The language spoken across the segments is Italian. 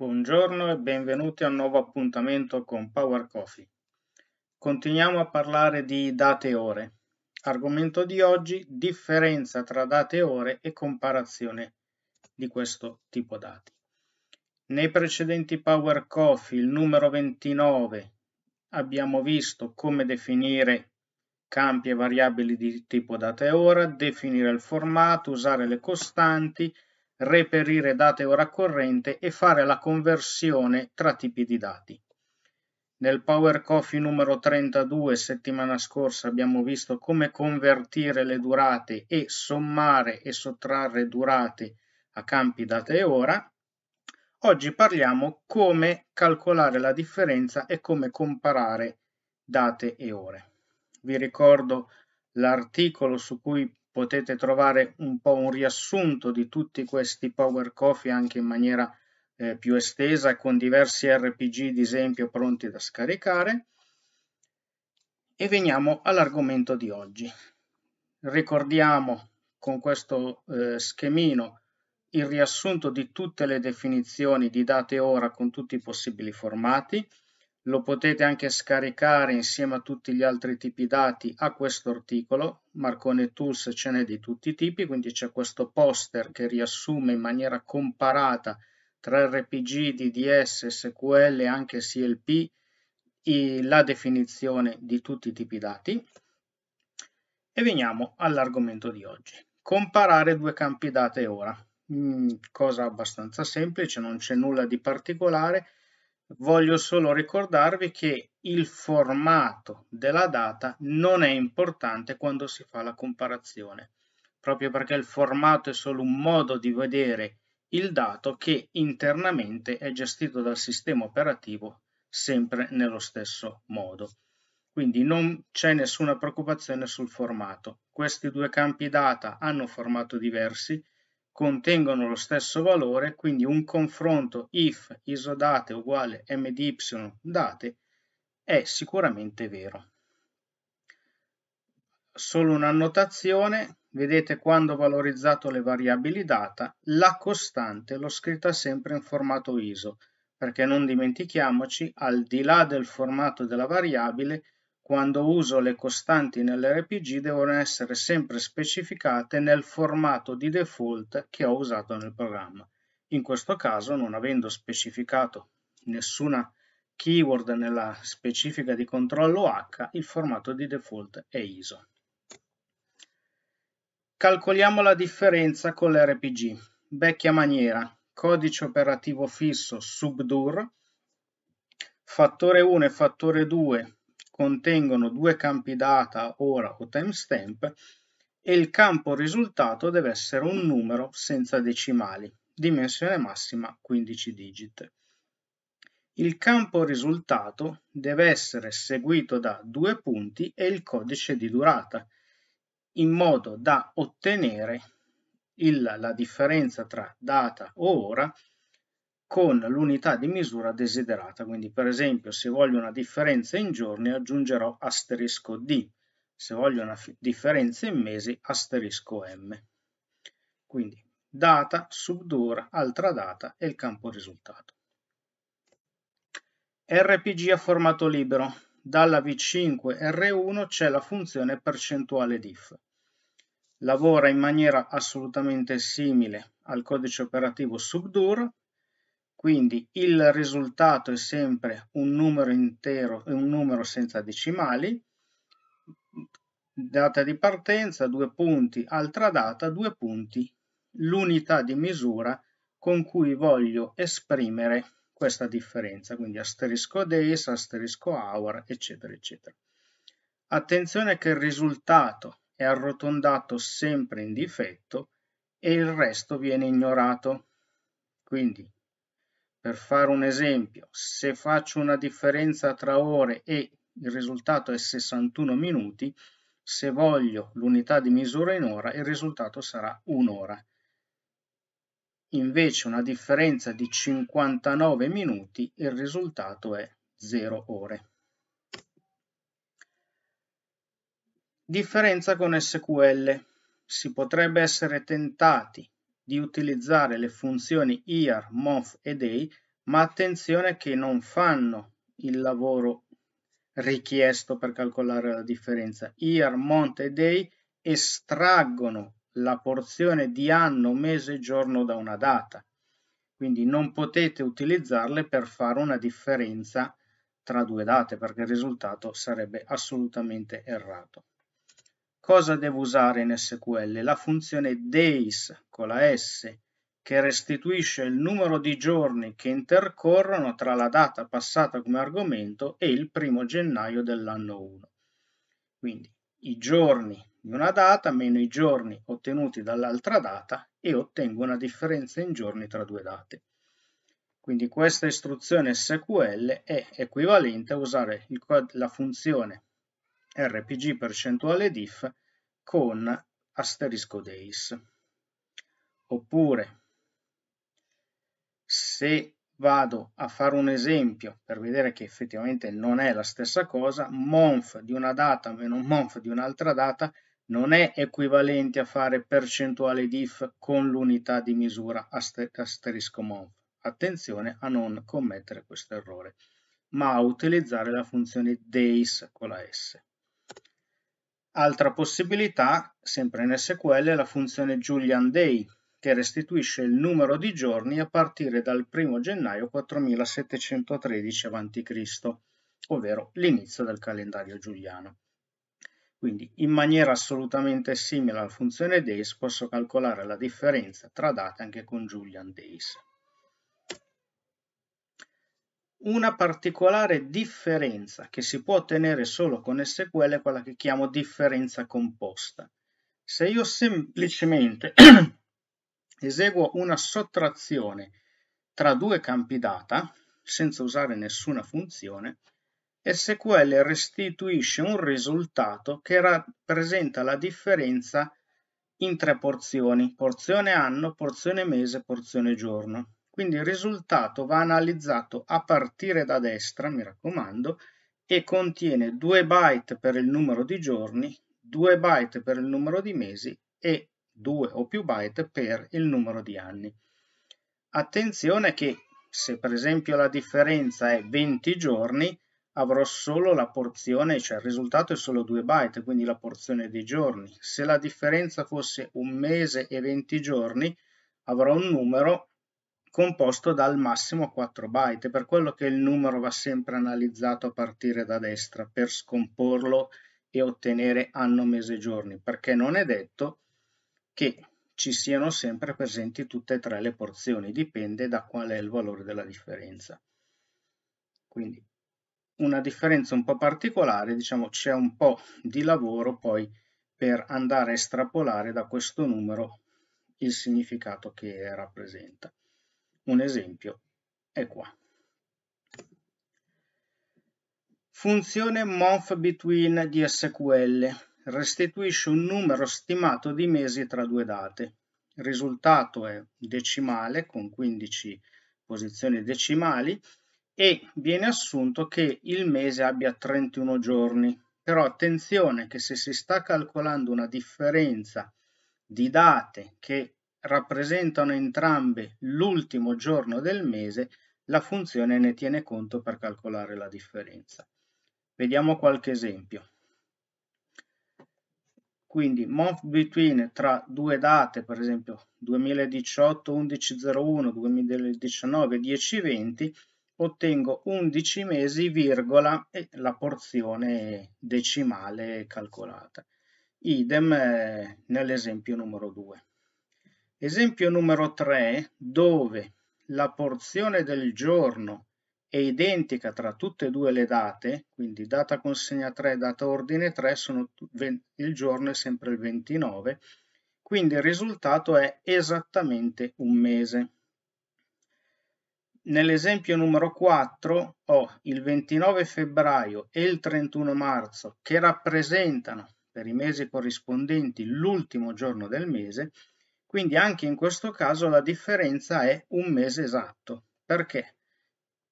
Buongiorno e benvenuti a un nuovo appuntamento con Power Coffee. Continuiamo a parlare di date e ore. Argomento di oggi, differenza tra date e ore e comparazione di questo tipo dati. Nei precedenti Power Coffee, il numero 29, abbiamo visto come definire campi e variabili di tipo data e ora, definire il formato, usare le costanti, reperire date ora corrente e fare la conversione tra tipi di dati. Nel Power Coffee numero 32 settimana scorsa abbiamo visto come convertire le durate e sommare e sottrarre durate a campi date e ora. Oggi parliamo come calcolare la differenza e come comparare date e ore. Vi ricordo l'articolo su cui potete trovare un po' un riassunto di tutti questi Power Coffee anche in maniera eh, più estesa con diversi RPG di esempio pronti da scaricare. E veniamo all'argomento di oggi. Ricordiamo con questo eh, schemino il riassunto di tutte le definizioni di date e ora con tutti i possibili formati lo potete anche scaricare insieme a tutti gli altri tipi dati a questo articolo Marcone Tools ce n'è di tutti i tipi quindi c'è questo poster che riassume in maniera comparata tra RPG, DDS, SQL e anche CLP la definizione di tutti i tipi dati e veniamo all'argomento di oggi comparare due campi date ora mm, cosa abbastanza semplice non c'è nulla di particolare voglio solo ricordarvi che il formato della data non è importante quando si fa la comparazione, proprio perché il formato è solo un modo di vedere il dato che internamente è gestito dal sistema operativo sempre nello stesso modo. Quindi non c'è nessuna preoccupazione sul formato. Questi due campi data hanno formato diversi, contengono lo stesso valore, quindi un confronto if isodate uguale mdy date è sicuramente vero. Solo un'annotazione, vedete quando ho valorizzato le variabili data, la costante l'ho scritta sempre in formato ISO, perché non dimentichiamoci, al di là del formato della variabile, quando uso le costanti nell'RPG devono essere sempre specificate nel formato di default che ho usato nel programma. In questo caso, non avendo specificato nessuna keyword nella specifica di controllo H, il formato di default è ISO. Calcoliamo la differenza con l'RPG. Vecchia maniera, codice operativo fisso subdur, fattore 1 e fattore 2 contengono due campi data, ora o timestamp e il campo risultato deve essere un numero senza decimali, dimensione massima 15 digit. Il campo risultato deve essere seguito da due punti e il codice di durata, in modo da ottenere il, la differenza tra data o ora con l'unità di misura desiderata. Quindi per esempio se voglio una differenza in giorni aggiungerò asterisco D, se voglio una differenza in mesi asterisco M. Quindi data, subdura, altra data e il campo risultato. RPG a formato libero. Dalla V5 R1 c'è la funzione percentuale diff. Lavora in maniera assolutamente simile al codice operativo subdur, quindi il risultato è sempre un numero intero e un numero senza decimali, data di partenza, due punti, altra data, due punti, l'unità di misura con cui voglio esprimere questa differenza, quindi asterisco days, asterisco hour, eccetera, eccetera. Attenzione che il risultato è arrotondato sempre in difetto e il resto viene ignorato. Quindi per fare un esempio, se faccio una differenza tra ore e il risultato è 61 minuti, se voglio l'unità di misura in ora, il risultato sarà un'ora. Invece una differenza di 59 minuti, il risultato è 0 ore. Differenza con SQL. Si potrebbe essere tentati di utilizzare le funzioni year, month e day, ma attenzione che non fanno il lavoro richiesto per calcolare la differenza. Year, month e day estraggono la porzione di anno, mese e giorno da una data. Quindi non potete utilizzarle per fare una differenza tra due date perché il risultato sarebbe assolutamente errato. Cosa devo usare in SQL? La funzione days con la S che restituisce il numero di giorni che intercorrono tra la data passata come argomento e il primo gennaio dell'anno 1. Quindi i giorni di una data meno i giorni ottenuti dall'altra data e ottengo una differenza in giorni tra due date. Quindi questa istruzione SQL è equivalente a usare la funzione rpg percentuale diff con asterisco days. Oppure se vado a fare un esempio per vedere che effettivamente non è la stessa cosa, month di una data meno month di un'altra data non è equivalente a fare percentuale diff con l'unità di misura asterisco month. Attenzione a non commettere questo errore, ma a utilizzare la funzione days con la S. Altra possibilità, sempre in SQL, è la funzione Julian Day, che restituisce il numero di giorni a partire dal 1 gennaio 4713 a.C., ovvero l'inizio del calendario giuliano. Quindi in maniera assolutamente simile alla funzione days posso calcolare la differenza tra date anche con Julian Days. Una particolare differenza che si può ottenere solo con SQL è quella che chiamo differenza composta. Se io semplicemente eseguo una sottrazione tra due campi data, senza usare nessuna funzione, SQL restituisce un risultato che rappresenta la differenza in tre porzioni, porzione anno, porzione mese, porzione giorno. Quindi il risultato va analizzato a partire da destra, mi raccomando, e contiene 2 byte per il numero di giorni, 2 byte per il numero di mesi e 2 o più byte per il numero di anni. Attenzione che se per esempio la differenza è 20 giorni, avrò solo la porzione, cioè il risultato è solo 2 byte, quindi la porzione di giorni. Se la differenza fosse un mese e 20 giorni, avrò un numero composto dal massimo 4 byte, per quello che il numero va sempre analizzato a partire da destra per scomporlo e ottenere anno, mese giorni, perché non è detto che ci siano sempre presenti tutte e tre le porzioni, dipende da qual è il valore della differenza. Quindi una differenza un po' particolare, diciamo c'è un po' di lavoro poi per andare a estrapolare da questo numero il significato che rappresenta. Un esempio è qua. Funzione month di SQL restituisce un numero stimato di mesi tra due date. Il risultato è decimale con 15 posizioni decimali e viene assunto che il mese abbia 31 giorni. Però attenzione che se si sta calcolando una differenza di date che rappresentano entrambe l'ultimo giorno del mese, la funzione ne tiene conto per calcolare la differenza. Vediamo qualche esempio. Quindi month between tra due date, per esempio 2018 1101, 2019 1020, ottengo 11 mesi, virgola, e la porzione decimale calcolata. Idem eh, nell'esempio numero 2. Esempio numero 3, dove la porzione del giorno è identica tra tutte e due le date, quindi data consegna 3 e data ordine 3, sono, il giorno è sempre il 29, quindi il risultato è esattamente un mese. Nell'esempio numero 4 ho il 29 febbraio e il 31 marzo che rappresentano per i mesi corrispondenti l'ultimo giorno del mese, quindi anche in questo caso la differenza è un mese esatto, perché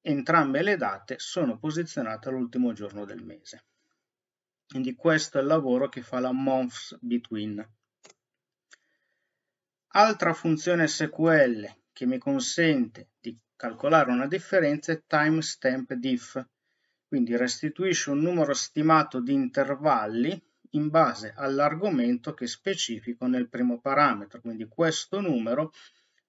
entrambe le date sono posizionate all'ultimo giorno del mese. Quindi questo è il lavoro che fa la months between. Altra funzione SQL che mi consente di calcolare una differenza è timestamp diff, quindi restituisce un numero stimato di intervalli in base all'argomento che specifico nel primo parametro. Quindi questo numero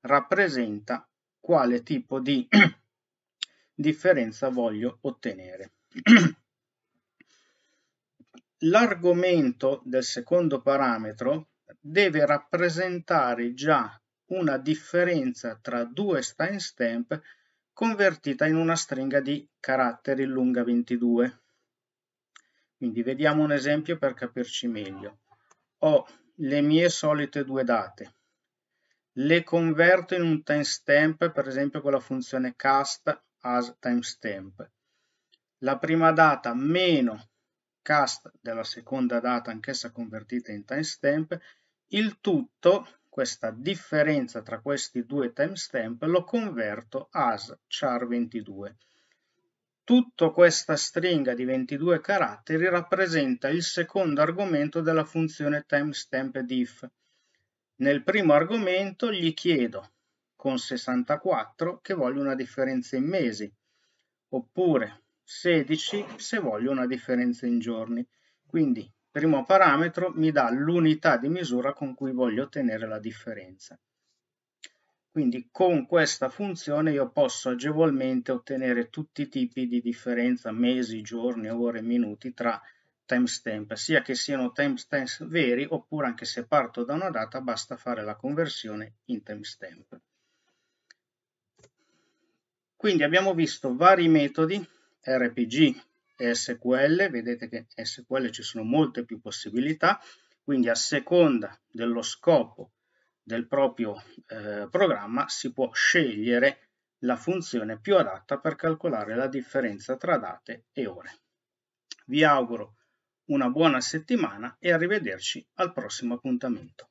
rappresenta quale tipo di differenza voglio ottenere. L'argomento del secondo parametro deve rappresentare già una differenza tra due stamp convertita in una stringa di caratteri lunga 22. Quindi vediamo un esempio per capirci meglio. Ho le mie solite due date, le converto in un timestamp, per esempio con la funzione cast as timestamp. La prima data meno cast della seconda data, anch'essa convertita in timestamp, il tutto, questa differenza tra questi due timestamp, lo converto as char22. Tutta questa stringa di 22 caratteri rappresenta il secondo argomento della funzione timestamp diff. Nel primo argomento gli chiedo con 64 che voglio una differenza in mesi, oppure 16 se voglio una differenza in giorni. Quindi, primo parametro mi dà l'unità di misura con cui voglio ottenere la differenza. Quindi con questa funzione io posso agevolmente ottenere tutti i tipi di differenza, mesi, giorni, ore, minuti tra timestamp, sia che siano timestamps veri oppure anche se parto da una data basta fare la conversione in timestamp. Quindi abbiamo visto vari metodi, RPG e SQL, vedete che SQL ci sono molte più possibilità, quindi a seconda dello scopo del proprio eh, programma si può scegliere la funzione più adatta per calcolare la differenza tra date e ore. Vi auguro una buona settimana e arrivederci al prossimo appuntamento.